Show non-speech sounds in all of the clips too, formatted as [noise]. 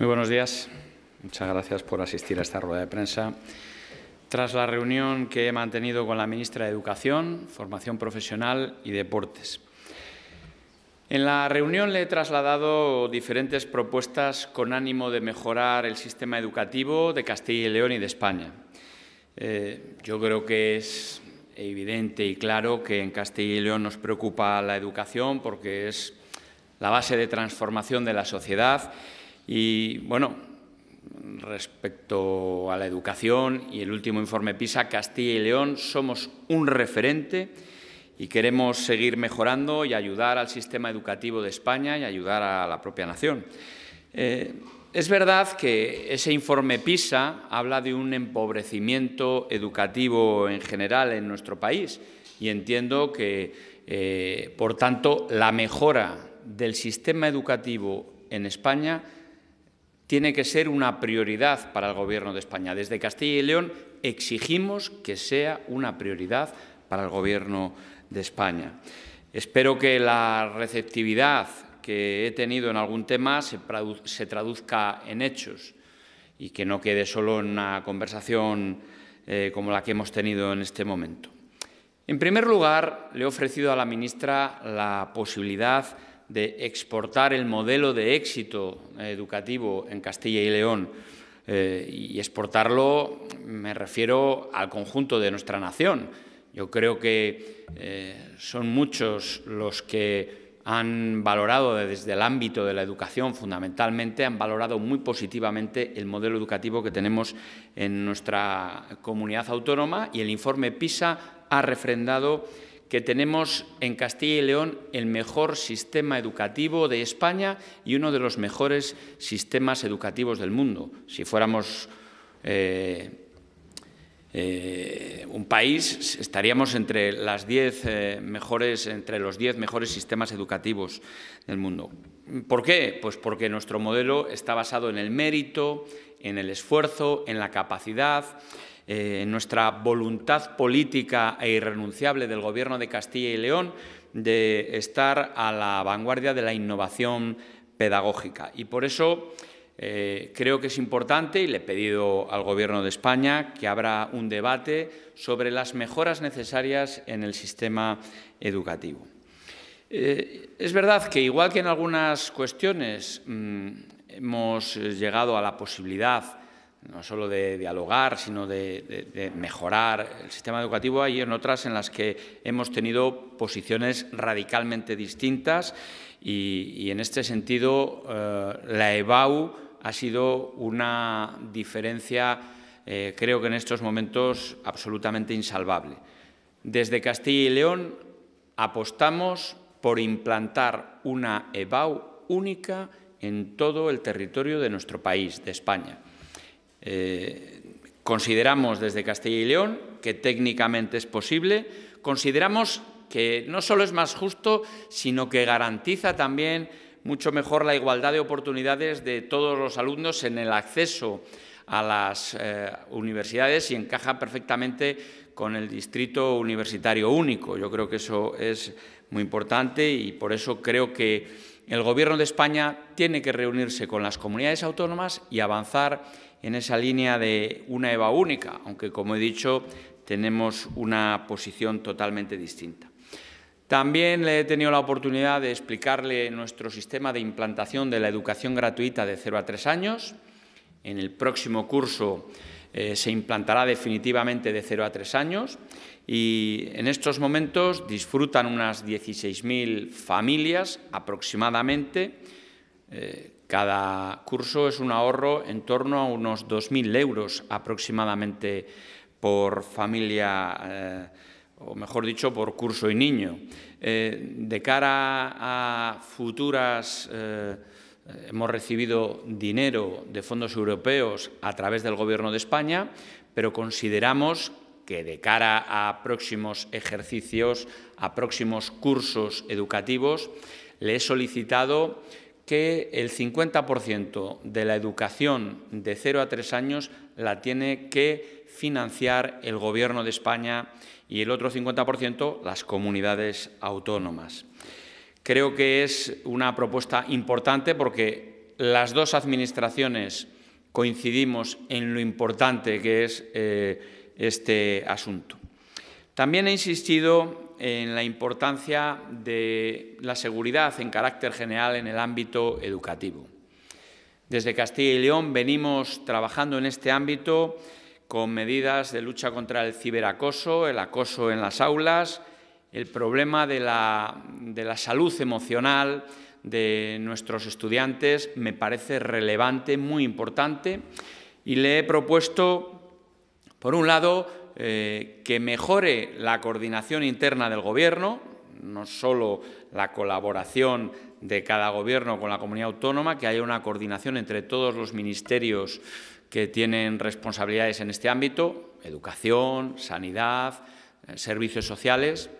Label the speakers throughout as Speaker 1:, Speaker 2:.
Speaker 1: Muy buenos días. Muchas gracias por asistir a esta rueda de prensa. Tras la reunión que he mantenido con la ministra de Educación, Formación Profesional y Deportes. En la reunión le he trasladado diferentes propuestas con ánimo de mejorar el sistema educativo de Castilla y León y de España. Eh, yo creo que es evidente y claro que en Castilla y León nos preocupa la educación porque es la base de transformación de la sociedad y bueno, respecto a la educación y el último informe PISA, Castilla y León somos un referente y queremos seguir mejorando y ayudar al sistema educativo de España y ayudar a la propia nación. Eh, es verdad que ese informe PISA habla de un empobrecimiento educativo en general en nuestro país y entiendo que, eh, por tanto, la mejora del sistema educativo en España tiene que ser una prioridad para el Gobierno de España. Desde Castilla y León exigimos que sea una prioridad para el Gobierno de España. Espero que la receptividad que he tenido en algún tema se, traduzca en hechos y que no quede solo en una conversación eh, como la que hemos tenido en este momento. En primer lugar, le he ofrecido a la ministra la posibilidad de exportar el modelo de éxito eh, educativo en Castilla y León eh, y exportarlo me refiero al conjunto de nuestra nación. Yo creo que eh, son muchos los que han valorado desde el ámbito de la educación, fundamentalmente, han valorado muy positivamente el modelo educativo que tenemos en nuestra comunidad autónoma y el informe PISA ha refrendado que tenemos en Castilla y León el mejor sistema educativo de España y uno de los mejores sistemas educativos del mundo. Si fuéramos eh, eh, un país, estaríamos entre, las diez, eh, mejores, entre los mejores sistemas educativos del mundo. ¿Por qué? Pues porque nuestro modelo está basado en el mérito, en el esfuerzo, en la capacidad, eh, en nuestra voluntad política e irrenunciable del Gobierno de Castilla y León de estar a la vanguardia de la innovación pedagógica. Y por eso eh, creo que es importante, y le he pedido al Gobierno de España, que abra un debate sobre las mejoras necesarias en el sistema educativo. Eh, es verdad que igual que en algunas cuestiones mm, hemos llegado a la posibilidad no solo de dialogar, sino de, mejorar el sistema educativo, hay en otras en las que hemos tenido posiciones radicalmente distintas y, en este sentido eh, la EBAU ha sido una diferencia, eh, creo que en estos momentos, absolutamente insalvable. Desde Castilla y León apostamos por implantar una EBAU única en todo el territorio de nuestro país, de España. Eh, consideramos desde Castilla y León que técnicamente es posible. Consideramos que no solo es más justo, sino que garantiza también mucho mejor la igualdad de oportunidades de todos los alumnos en el acceso a las eh, universidades y encaja perfectamente con el distrito universitario único. Yo creo que eso es muy importante y por eso creo que el Gobierno de España tiene que reunirse con las comunidades autónomas y avanzar en esa línea de una EVA única, aunque, como he dicho, tenemos una posición totalmente distinta. También le he tenido la oportunidad de explicarle nuestro sistema de implantación de la educación gratuita de 0 a 3 años. En el próximo curso eh, se implantará definitivamente de 0 a 3 años y en estos momentos disfrutan unas 16.000 familias aproximadamente. Eh, cada curso es un ahorro en torno a unos 2.000 euros aproximadamente por familia, eh, o mejor dicho, por curso y niño. Eh, de cara a futuras... Hemos recibido dinero de fondos europeos a través del Gobierno de España, pero consideramos que de cara a próximos ejercicios, a próximos cursos educativos, le he solicitado que el 50% de la educación de 0 a 3 años la tiene que financiar el Gobierno de España y el otro 50% las comunidades autónomas. Creo que es una propuesta importante porque las dos administraciones coincidimos en lo importante que es eh, este asunto. También he insistido en la importancia de la seguridad en carácter general en el ámbito educativo. Desde Castilla y León venimos trabajando en este ámbito con medidas de lucha contra el ciberacoso, el acoso en las aulas, el problema de la, salud emocional de nuestros estudiantes me parece relevante, muy importante, y le he propuesto por un lado, eh, que mejore la coordinación interna del Gobierno, no solo la colaboración de cada Gobierno con la comunidad autónoma, que haya una coordinación entre todos los ministerios que tienen responsabilidades en este ámbito, educación, sanidad, eh, servicios sociales,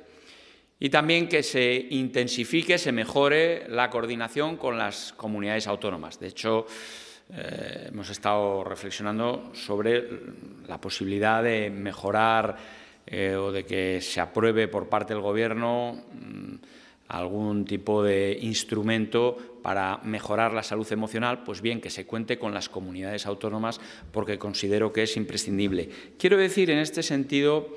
Speaker 1: y también que se intensifique, se mejore la coordinación con las comunidades autónomas. De hecho, eh, hemos estado reflexionando sobre la posibilidad de mejorar eh, o de que se apruebe por parte del Gobierno mm, algún tipo de instrumento para mejorar la salud emocional, pues bien, que se cuente con las comunidades autónomas, porque considero que es imprescindible. Quiero decir, en este sentido,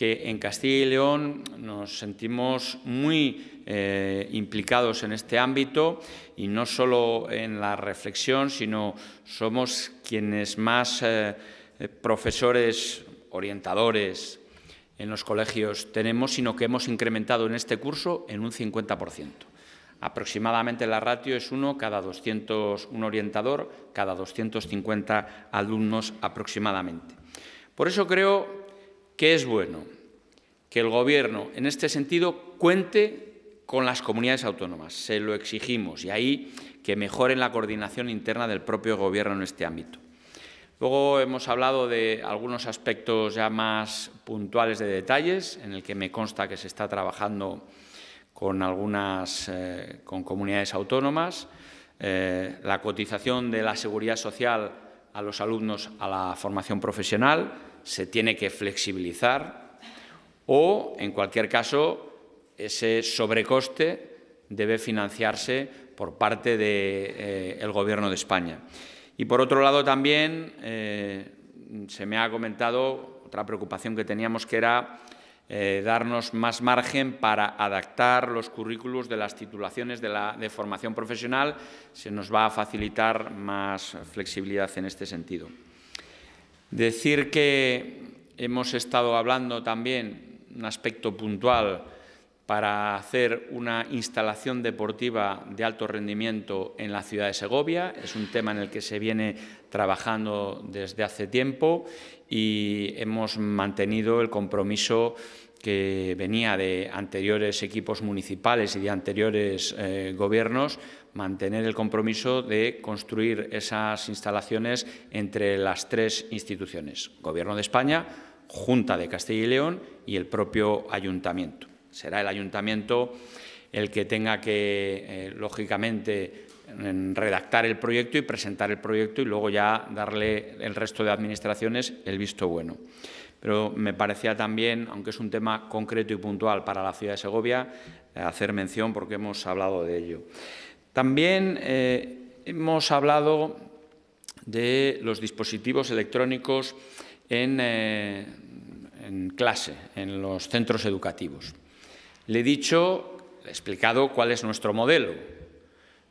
Speaker 1: que en Castilla y León nos sentimos muy eh, implicados en este ámbito y no solo en la reflexión, sino somos quienes más eh, eh, profesores, orientadores en los colegios tenemos, sino que hemos incrementado en este curso en un 50%. Aproximadamente la ratio es uno cada 200, un orientador cada 250 alumnos aproximadamente. Por eso creo que es bueno que el Gobierno, en este sentido, cuente con las comunidades autónomas. Se lo exigimos y ahí que mejoren la coordinación interna del propio Gobierno en este ámbito. Luego hemos hablado de algunos aspectos ya más puntuales de detalles, en el que me consta que se está trabajando con algunas eh, con comunidades autónomas, eh, la cotización de la seguridad social a los alumnos a la formación profesional, se tiene que flexibilizar o, en cualquier caso, ese sobrecoste debe financiarse por parte del eh, Gobierno de España. Y, por otro lado, también eh, se me ha comentado otra preocupación que teníamos, que era eh, darnos más margen para adaptar los currículos de las titulaciones de formación profesional. Se nos va a facilitar más flexibilidad en este sentido. Decir que hemos estado hablando también un aspecto puntual para hacer una instalación deportiva de alto rendimiento en la ciudad de Segovia. Es un tema en el que se viene trabajando desde hace tiempo y hemos mantenido el compromiso que venía de anteriores equipos municipales y de anteriores eh, gobiernos, mantener el compromiso de construir esas instalaciones entre las tres instituciones, Gobierno de España, Junta de Castilla y León y el propio Ayuntamiento. Será el ayuntamiento el que tenga que, eh, lógicamente, redactar el proyecto y presentar el proyecto y luego ya darle el resto de administraciones el visto bueno. Pero me parecía también, aunque es un tema concreto y puntual para la ciudad de Segovia, eh, hacer mención porque hemos hablado de ello. También eh, hemos hablado de los dispositivos electrónicos en clase, en los centros educativos. Le he dicho, explicado cuál es nuestro modelo.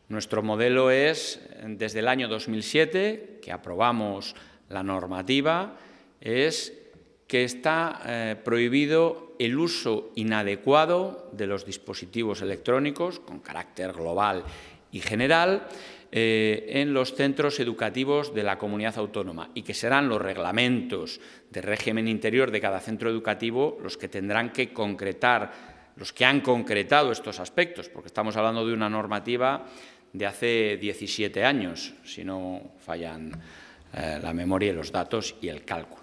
Speaker 1: Nuestro modelo es, desde el año 2007, que aprobamos la normativa, es que está eh, prohibido el uso inadecuado de los dispositivos electrónicos con carácter global y general eh, en los centros educativos de la comunidad autónoma y que serán los reglamentos de régimen interior de cada centro educativo los que tendrán que concretar los que han concretado estos aspectos, porque estamos hablando de una normativa de hace 17 años, si no fallan eh, la memoria, los datos y el cálculo.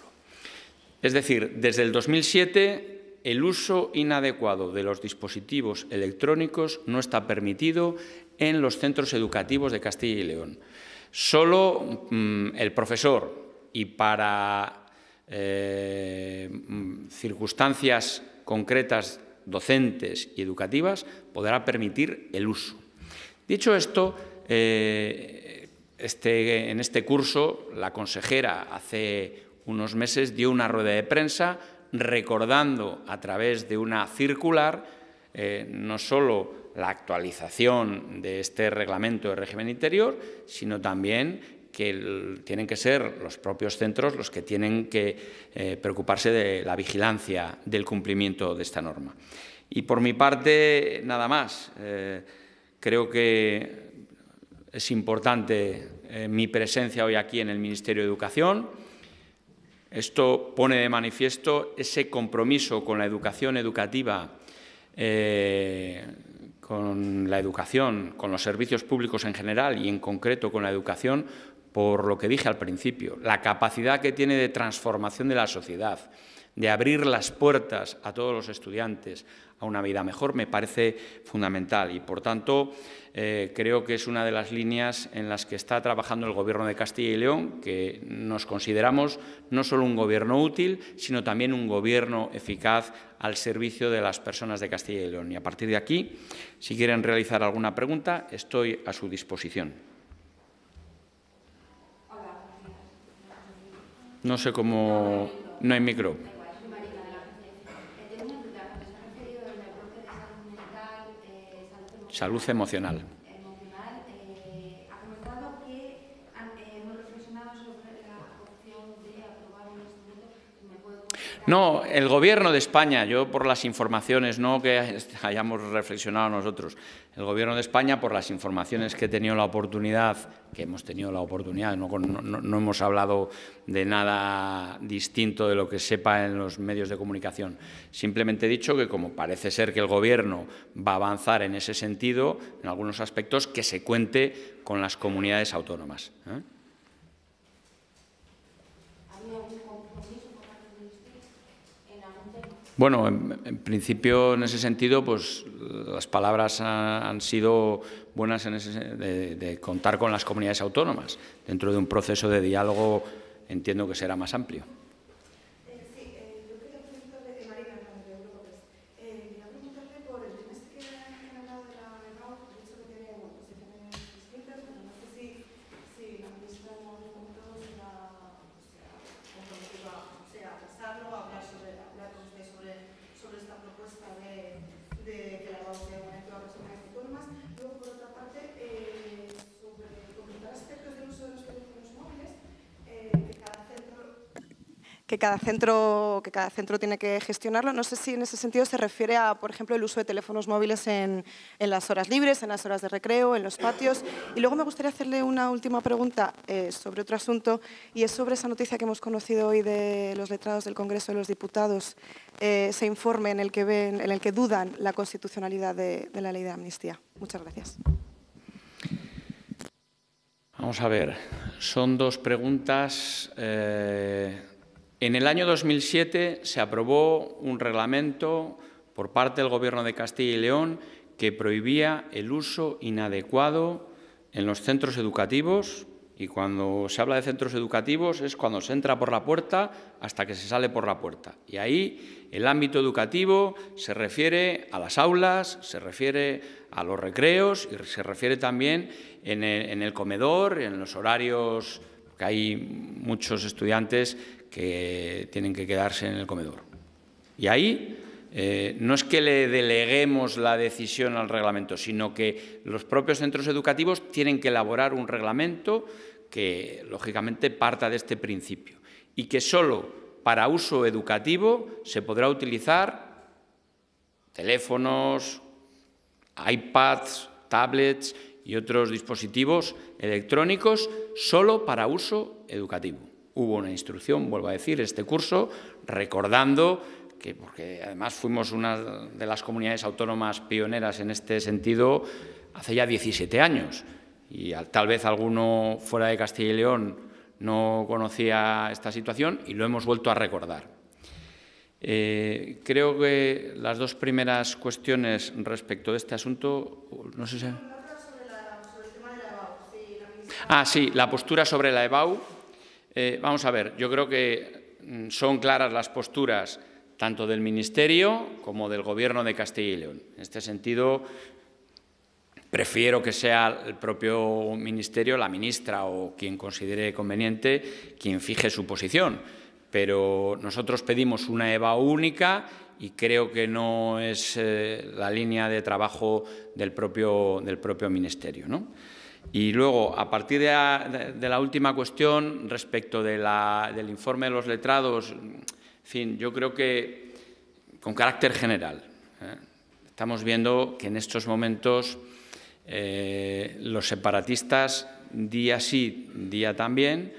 Speaker 1: Es decir, desde el 2007 el uso inadecuado de los dispositivos electrónicos no está permitido en los centros educativos de Castilla y León. Solo mm, el profesor y para eh, mm, circunstancias concretas docentes y educativas podrá permitir el uso. Dicho esto, eh, este, en este curso la consejera hace unos meses dio una rueda de prensa recordando a través de una circular eh, no solo la actualización de este reglamento de régimen interior, sino también que tienen que ser los propios centros los que tienen que eh, preocuparse de la vigilancia del cumplimiento de esta norma. Y por mi parte, nada más. Eh, creo que es importante eh, mi presencia hoy aquí en el Ministerio de Educación. Esto pone de manifiesto ese compromiso con la educación educativa, con la educación, con los servicios públicos en general y en concreto con la educación por lo que dije al principio, la capacidad que tiene de transformación de la sociedad, de abrir las puertas a todos los estudiantes a una vida mejor, me parece fundamental. Y, por tanto, eh, creo que es una de las líneas en las que está trabajando el Gobierno de Castilla y León, que nos consideramos no solo un Gobierno útil, sino también un Gobierno eficaz al servicio de las personas de Castilla y León. Y, a partir de aquí, si quieren realizar alguna pregunta, estoy a su disposición. No sé cómo... No hay micro. Salud emocional. No, el gobierno de España, yo por las informaciones, no que hayamos reflexionado nosotros, el gobierno de España por las informaciones que he tenido la oportunidad, que hemos tenido la oportunidad, no, hemos hablado de nada distinto de lo que sepa en los medios de comunicación. Simplemente he dicho que como parece ser que el gobierno va a avanzar en ese sentido, en algunos aspectos, que se cuente con las comunidades autónomas. ¿eh? Bueno, en, principio, en ese sentido, pues las palabras han sido buenas en de, contar con las comunidades autónomas. Dentro de un proceso de diálogo, entiendo que será más amplio. cada centro, que cada centro tiene que gestionarlo. No sé si en ese sentido se refiere a, por ejemplo, el uso de teléfonos móviles en, las horas libres, en las horas de recreo, en los patios. Y luego me gustaría hacerle una última pregunta eh, sobre otro asunto y es sobre esa noticia que hemos conocido hoy de los letrados del Congreso de los Diputados, eh, ese informe en el que ven, en el que dudan la constitucionalidad de, la ley de amnistía. Muchas gracias. Vamos a ver, son dos preguntas eh, en el año 2007 se aprobó un reglamento por parte del Gobierno de Castilla y León que prohibía el uso inadecuado en los centros educativos, y cuando se habla de centros educativos es cuando se entra por la puerta hasta que se sale por la puerta. Y ahí el ámbito educativo se refiere a las aulas, se refiere a los recreos y se refiere también en el, comedor, en los horarios, que hay muchos estudiantes que tienen que quedarse en el comedor. Y ahí eh, no es que le deleguemos la decisión al reglamento, sino que los propios centros educativos tienen que elaborar un reglamento que, lógicamente, parta de este principio y que solo para uso educativo se podrá utilizar teléfonos, iPads, tablets y otros dispositivos electrónicos solo para uso educativo hubo una instrucción, vuelvo a decir, este curso, recordando que, porque además fuimos una de las comunidades autónomas pioneras en este sentido hace ya 17 años, y tal vez alguno fuera de Castilla y León no conocía esta situación y lo hemos vuelto a recordar. Eh, creo que las dos primeras cuestiones respecto de este asunto, no sé si... E ah, sí, la postura sobre la EBAU. Eh, vamos a ver, yo creo que mm, son claras las posturas tanto del Ministerio como del Gobierno de Castilla y León. En este sentido, prefiero que sea el propio Ministerio, la ministra o quien considere conveniente, quien fije su posición. Pero nosotros pedimos una EVA única y creo que no es eh, la línea de trabajo del propio, Ministerio. Y luego, a partir de la, última cuestión, respecto del informe de los letrados, en fin, yo creo que con carácter general. ¿eh? Estamos viendo que en estos momentos eh, los separatistas, día sí, día también,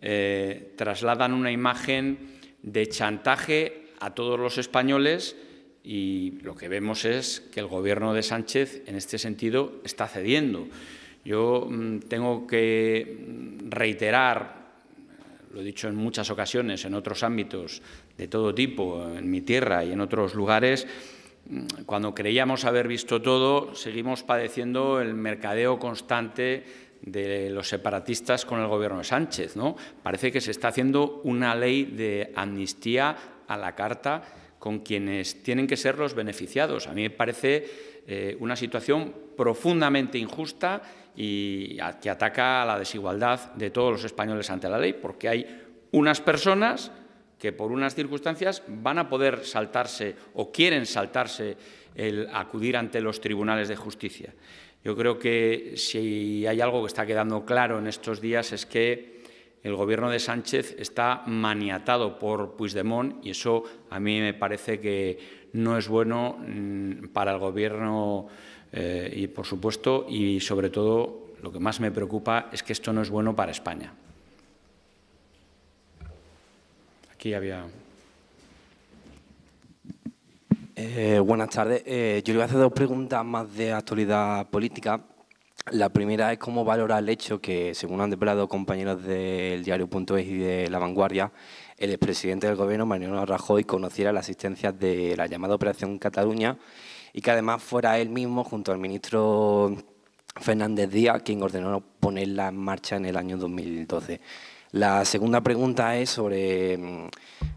Speaker 1: eh, trasladan una imagen de chantaje a todos los españoles y lo que vemos es que el gobierno de Sánchez, en este sentido, está cediendo. Yo mm, tengo que mm, reiterar, lo he dicho en muchas ocasiones, en otros ámbitos de todo tipo, en mi tierra y en otros lugares, mm, cuando creíamos haber visto todo, seguimos padeciendo el mercadeo constante de los separatistas con el gobierno de Sánchez. ¿no? Parece que se está haciendo una ley de amnistía a la carta con quienes tienen que ser los beneficiados. A mí me parece eh, una situación profundamente injusta y que ataca a la desigualdad de todos los españoles ante la ley, porque hay unas personas que por unas circunstancias van a poder saltarse o quieren saltarse el acudir ante los tribunales de justicia. Yo creo que si hay algo que está quedando claro en estos días es que el gobierno de Sánchez está maniatado por Puigdemont y eso a mí me parece que no es bueno mm, para el gobierno eh, y, por supuesto, y sobre todo, lo que más me preocupa es que esto no es bueno para España. Aquí había... Eh, buenas tardes. Eh, yo le voy a hacer dos preguntas más de actualidad política. La primera es cómo valora el hecho que, según han declarado compañeros del diario.es y de La Vanguardia, el expresidente del gobierno, Mariano Rajoy, conociera la asistencia de la llamada Operación Cataluña y que además fuera él mismo, junto al ministro Fernández Díaz, quien ordenó ponerla en marcha en el año 2012. La segunda pregunta es sobre mm,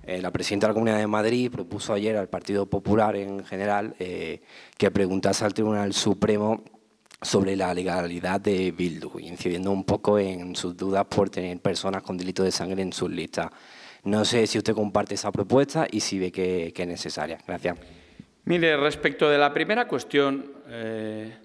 Speaker 1: eh, la presidenta de la Comunidad de Madrid propuso ayer al Partido Popular en general eh, que preguntase al Tribunal Supremo sobre la legalidad de Bildu, incidiendo un poco en sus dudas por tener personas con delito de sangre en sus listas. No sé si usted comparte esa propuesta y si ve que, es necesaria. Gracias. Mire, respecto de la primera cuestión, eh,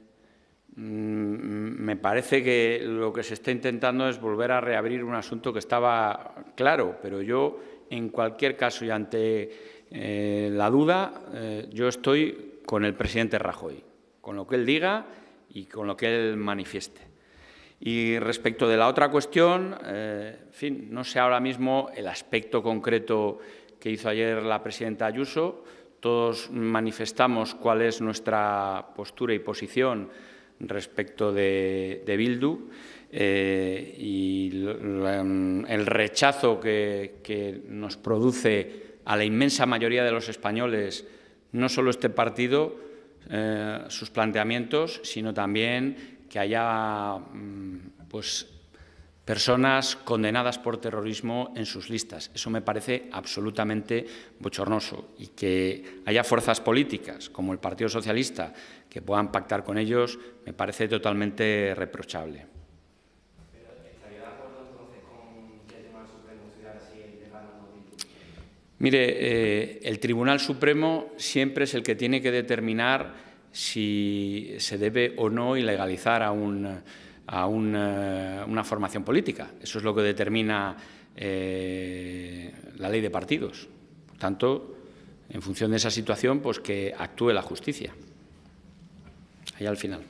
Speaker 1: mm, me parece que lo que se está intentando es volver a reabrir un asunto que estaba claro, pero yo, en cualquier caso y ante eh, la duda, eh, yo estoy con el presidente Rajoy. Con lo que él diga, y con lo que él manifieste. Y respecto de la otra cuestión, eh, fin, no sé ahora mismo el aspecto concreto que hizo ayer la presidenta Ayuso. Todos manifestamos cuál es nuestra postura y posición respecto de, Bildu eh, y mm, el rechazo que, que nos produce a la inmensa mayoría de los españoles no solo este partido, eh, sus planteamientos, sino también que haya mm, pues, personas condenadas por terrorismo en sus listas. Eso me parece absolutamente bochornoso y que haya fuerzas políticas como el Partido Socialista que puedan pactar con ellos me parece totalmente reprochable. Mire, eh, el Tribunal Supremo siempre es el que tiene que determinar si se debe o no ilegalizar a, eh, una formación política. Eso es lo que determina eh, la ley de partidos. Por tanto, en función de esa situación, pues que actúe la justicia. Ahí al final.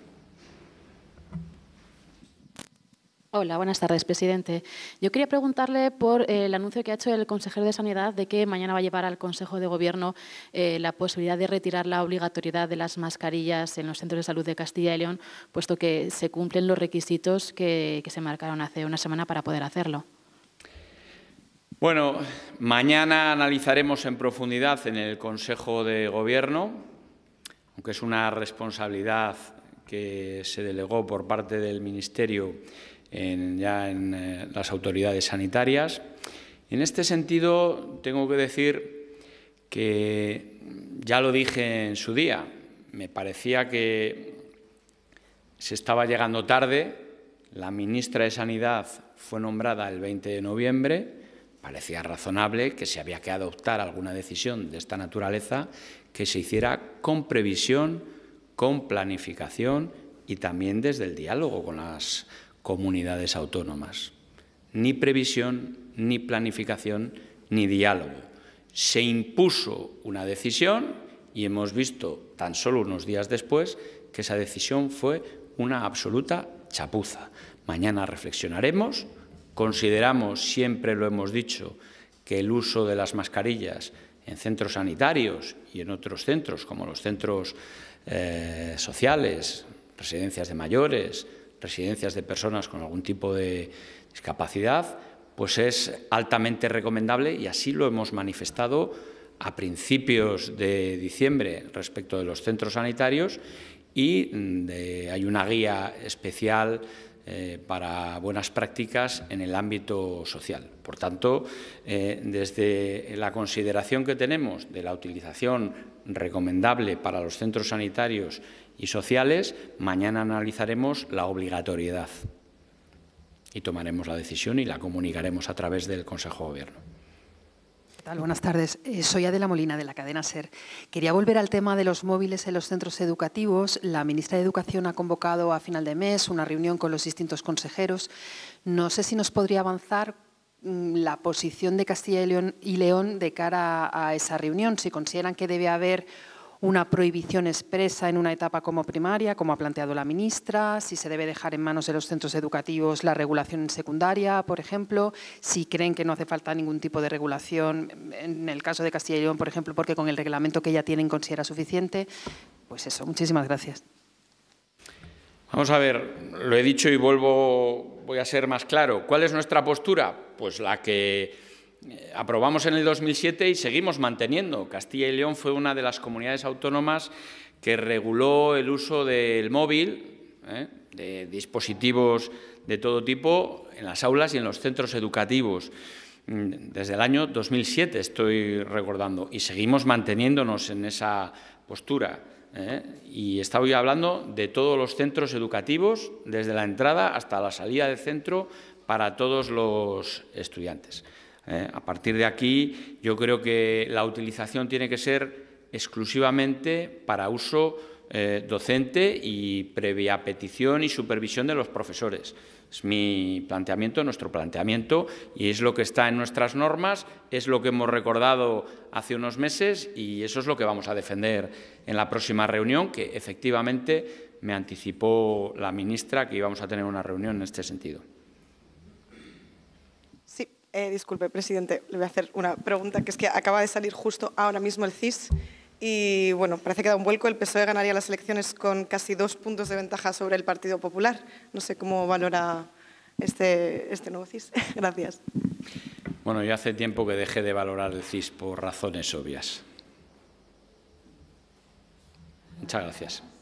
Speaker 1: Hola, buenas tardes, presidente. Yo quería preguntarle por eh, el anuncio que ha hecho el consejero de Sanidad de que mañana va a llevar al Consejo de Gobierno eh, la posibilidad de retirar la obligatoriedad de las mascarillas en los centros de salud de Castilla y León, puesto que se cumplen los requisitos que se marcaron hace una semana para poder hacerlo. Bueno, mañana analizaremos en profundidad en el Consejo de Gobierno, aunque es una responsabilidad que se delegó por parte del Ministerio en, ya en eh, las autoridades sanitarias. En este sentido, tengo que decir que ya lo dije en su día, me parecía que se estaba llegando tarde, la ministra de Sanidad fue nombrada el 20 de noviembre, parecía razonable que se había que adoptar alguna decisión de esta naturaleza que se hiciera con previsión, con planificación y también desde el diálogo con las comunidades autónomas. Ni previsión, ni planificación, ni diálogo. Se impuso una decisión y hemos visto tan solo unos días después que esa decisión fue una absoluta chapuza. Mañana reflexionaremos, consideramos, siempre lo hemos dicho, que el uso de las mascarillas en centros sanitarios y en otros centros, como los centros eh, sociales, residencias de mayores, residencias de personas con algún tipo de discapacidad, pues es altamente recomendable y así lo hemos manifestado a principios de diciembre respecto de los centros sanitarios y mm, hay una guía especial eh, para buenas prácticas en el ámbito social. Por tanto, eh, desde la consideración que tenemos de la utilización recomendable para los centros sanitarios y sociales, mañana analizaremos la obligatoriedad y tomaremos la decisión y la comunicaremos a través del Consejo de Gobierno. ¿Qué tal? Buenas tardes. Eh, soy Adela Molina, de la cadena SER. Quería volver al tema de los móviles en los centros educativos. La ministra de Educación ha convocado a final de mes una reunión con los distintos consejeros. No sé si nos podría avanzar mm, la posición de Castilla y León, de cara a esa reunión, si consideran que debe haber una prohibición expresa en una etapa como primaria, como ha planteado la ministra, si se debe dejar en manos de los centros educativos la regulación secundaria, por ejemplo, si creen que no hace falta ningún tipo de regulación, en el caso de Castilla y León, por ejemplo, porque con el reglamento que ya tienen considera suficiente. Pues eso, muchísimas gracias. Vamos a ver, lo he dicho y vuelvo, voy a ser más claro. ¿Cuál es nuestra postura? Pues la que eh, aprobamos en el 2007 y seguimos manteniendo. Castilla y León fue una de las comunidades autónomas que reguló el uso del móvil, eh, de dispositivos de todo tipo, en las aulas y en los centros educativos mm, desde el año 2007, estoy recordando, y seguimos manteniéndonos en esa postura. Eh, y estoy hablando de todos los centros educativos, desde la entrada hasta la salida del centro, para todos los estudiantes. Eh, a partir de aquí, yo creo que la utilización tiene que ser exclusivamente para uso eh, docente y previa petición y supervisión de los profesores. Es mi planteamiento, nuestro planteamiento, y es lo que está en nuestras normas, es lo que hemos recordado hace unos meses y eso es lo que vamos a defender en la próxima reunión, que efectivamente me anticipó la ministra que íbamos a tener una reunión en este sentido. Eh, disculpe, presidente, le voy a hacer una pregunta, que es que acaba de salir justo ahora mismo el CIS y, bueno, parece que da un vuelco. El PSOE ganaría las elecciones con casi dos puntos de ventaja sobre el Partido Popular. No sé cómo valora este, este nuevo CIS. [laughs] Gracias. Bueno, yo hace tiempo que dejé de valorar el CIS por razones obvias. Muchas gracias.